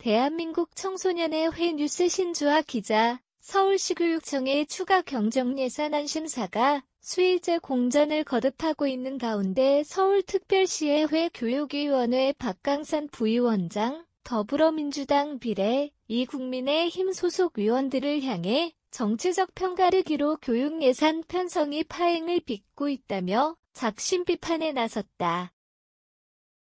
대한민국 청소년의 회 뉴스 신주아 기자, 서울시교육청의 추가 경정예산 안심사가 수일제 공전을 거듭하고 있는 가운데 서울특별시의 회 교육위원회 박강산 부위원장, 더불어민주당 비례, 이국민의힘 소속 위원들을 향해 정치적 평가르기로 교육예산 편성이 파행을 빚고 있다며 작심 비판에 나섰다.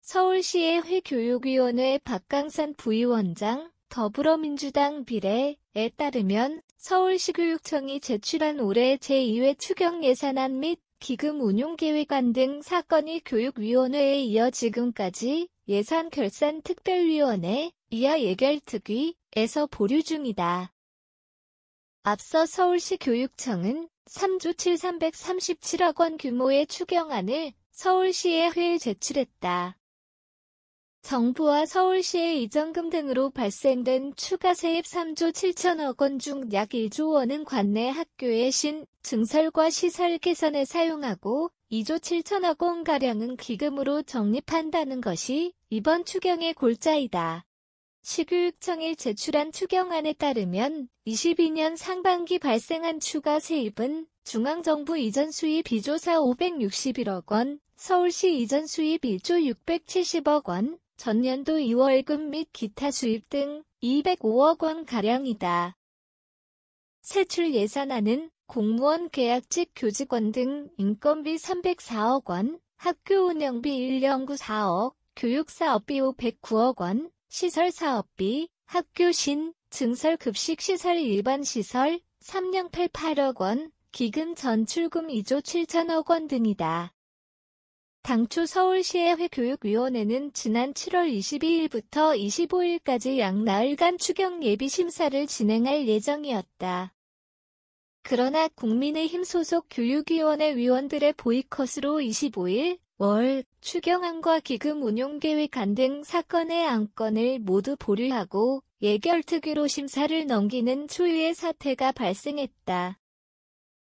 서울시의 회교육위원회 박강산 부위원장 더불어민주당 비례에 따르면 서울시 교육청이 제출한 올해 제2회 추경 예산안 및 기금 운용 계획안 등 사건이 교육위원회에 이어 지금까지 예산 결산 특별위원회 이하 예결특위에서 보류 중이다. 앞서 서울시 교육청은 3조 7,337억 원 규모의 추경안을 서울시의 회에 제출했다. 정부와 서울시의 이전금 등으로 발생된 추가 세입 3조 7천억 원 중 약 1조 원은 관내 학교의 신, 증설과 시설 개선에 사용하고 2조 7천억 원가량은 기금으로 적립한다는 것이 이번 추경의 골자이다. 시교육청이 제출한 추경안에 따르면 22년 상반기 발생한 추가 세입은 중앙정부 이전 수입 2조 4,561억 원, 서울시 이전 수입 1조 670억 원, 전년도 2월금 및 기타 수입 등 205억 원가량이다. 세출 예산안은 공무원 계약직 교직원 등 인건비 304억 원, 학교 운영비 109.4억, 교육사업비 509억 원, 시설사업비, 학교신, 증설급식시설 일반시설 3 88억 원, 기금 전출금 2조 7천억 원 등이다. 당초 서울시의회 교육위원회는 지난 7월 22일부터 25일까지 약 나흘간 추경 예비 심사를 진행할 예정이었다. 그러나 국민의힘 소속 교육위원회 위원들의 보이컷으로 25일 월 추경안과 기금 운용계획 안등 사건의 안건을 모두 보류하고 예결특위로 심사를 넘기는 초유의 사태가 발생했다.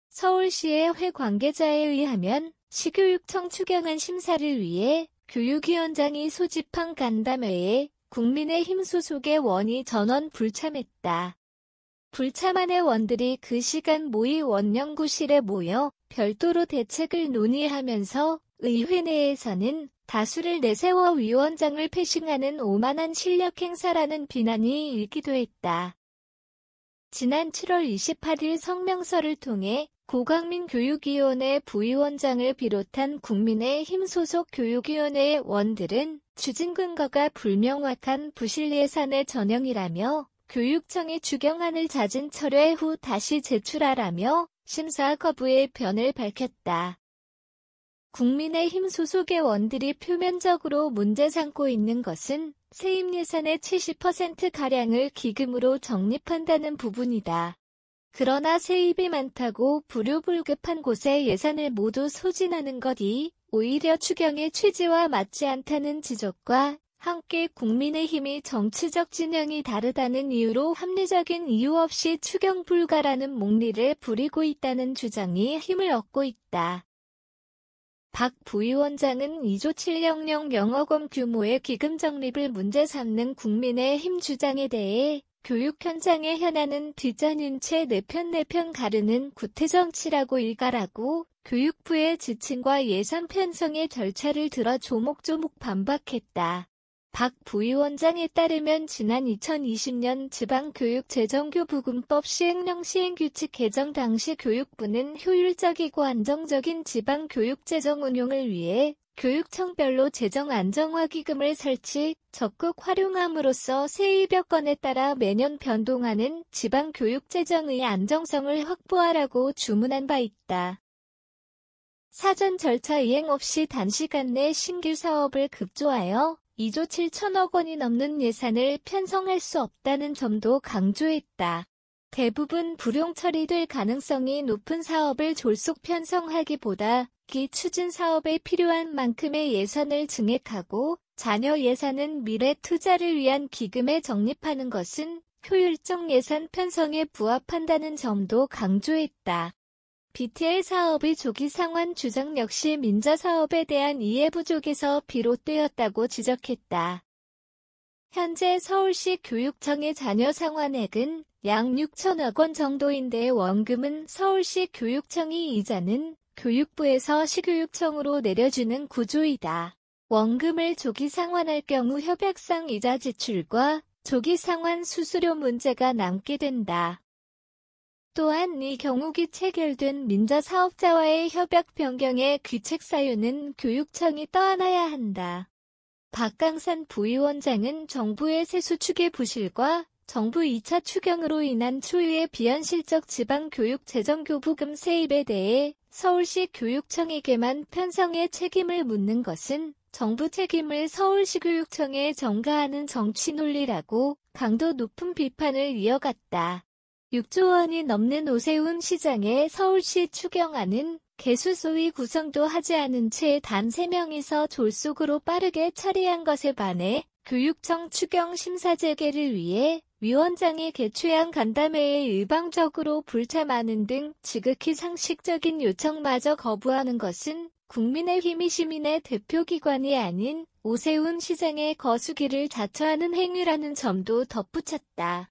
서울시의 회 관계자에 의하면 시교육청 추경안 심사를 위해 교육위원장이 소집한 간담회에 국민의힘 소속의 원이 전원 불참했다. 불참한의 원들이 그 시간 모의 원연구실에 모여 별도로 대책을 논의하면서 의회 내에서는 다수를 내세워 위원장을 패싱하는 오만한 실력 행사라는 비난이 일기도 했다. 지난 7월 28일 성명서를 통해 고강민 교육위원회 부위원장을 비롯한 국민의힘 소속 교육위원회의 원들은 추진 근거가 불명확한 부실 예산의 전형이라며 교육청이 주경안을 잦은 철회 후 다시 제출하라며 심사 거부의 변을 밝혔다. 국민의힘 소속의 원들이 표면적으로 문제 삼고 있는 것은 세입 예산의 70%가량을 기금으로 적립한다는 부분이다. 그러나 세입이 많다고 불효불급한 곳에 예산을 모두 소진하는 것이 오히려 추경의 취지와 맞지 않다는 지적과 함께 국민의힘이 정치적 진영이 다르다는 이유로 합리적인 이유 없이 추경 불가라는 목리를 부리고 있다는 주장이 힘을 얻고 있다. 박 부위원장은 2조 700 영어권 규모의 기금 적립을 문제 삼는 국민의힘 주장에 대해 교육 현장에현안는뒷자인채 내편 내편 가르는 구태정치라고 일가라고 교육부의 지침과 예산 편성의 절차를 들어 조목조목 반박했다. 박 부위원장에 따르면 지난 2020년 지방교육재정교부금법 시행령 시행규칙 개정 당시 교육부는 효율적이고 안정적인 지방교육재정 운용을 위해 교육청별로 재정 안정화 기금을 설치, 적극 활용함으로써 세입여 건에 따라 매년 변동하는 지방교육재정의 안정성을 확보하라고 주문한 바 있다. 사전 절차 이행 없이 단시간 내 신규 사업을 급조하여 2조 7천억 원이 넘는 예산을 편성할 수 없다는 점도 강조했다. 대부분 불용 처리될 가능성이 높은 사업을 졸속 편성하기보다 기 추진 사업에 필요한 만큼의 예산을 증액하고 자녀 예산은 미래 투자를 위한 기금에 적립하는 것은 효율적 예산 편성에 부합한다는 점도 강조했다. BTL 사업의 조기 상환 주장 역시 민자 사업에 대한 이해 부족에서 비롯되었다고 지적했다. 현재 서울시 교육청의 자녀 상환액은 약 6천억 원 정도인데 원금은 서울시 교육청이 이자는 교육부에서 시교육청으로 내려주는 구조이다. 원금을 조기 상환할 경우 협약상 이자 지출과 조기 상환 수수료 문제가 남게 된다. 또한 이 경우 기체결된 민자 사업자와의 협약 변경의 귀책 사유는 교육청이 떠안아야 한다. 박강산 부위원장은 정부의 세수 축의 부실과 정부 2차 추경으로 인한 추후의 비현실적 지방교육 재정교부금 세입에 대해 서울시 교육청에게만 편성의 책임을 묻는 것은 정부 책임을 서울시 교육청에 전가하는 정치 논리라고 강도 높은 비판을 이어갔다. 6조 원이 넘는 오세훈 시장의 서울시 추경안은 개수 소위 구성도 하지 않은 채 단 3명이서 졸속으로 빠르게 처리한 것에 반해 교육청 추경 심사 재개를 위해 위원장이 개최한 간담회에 일방적으로 불참하는 등 지극히 상식적인 요청마저 거부하는 것은 국민의힘이 시민의 대표기관이 아닌 오세훈 시장의 거수기를 자처하는 행위라는 점도 덧붙였다.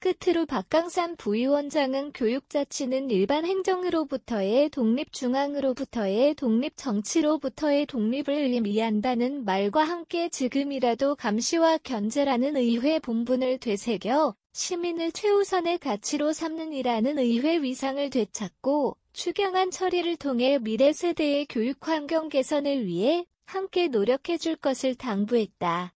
끝으로 박강산 부위원장은 교육자치는 일반 행정으로부터의 독립 중앙으로부터의 독립 정치로부터의 독립을 의미한다는 말과 함께 지금이라도 감시와 견제라는 의회 본분을 되새겨 시민을 최우선의 가치로 삼는 이라는 의회 위상을 되찾고 추경안 처리를 통해 미래 세대의 교육 환경 개선을 위해 함께 노력해 줄 것을 당부했다.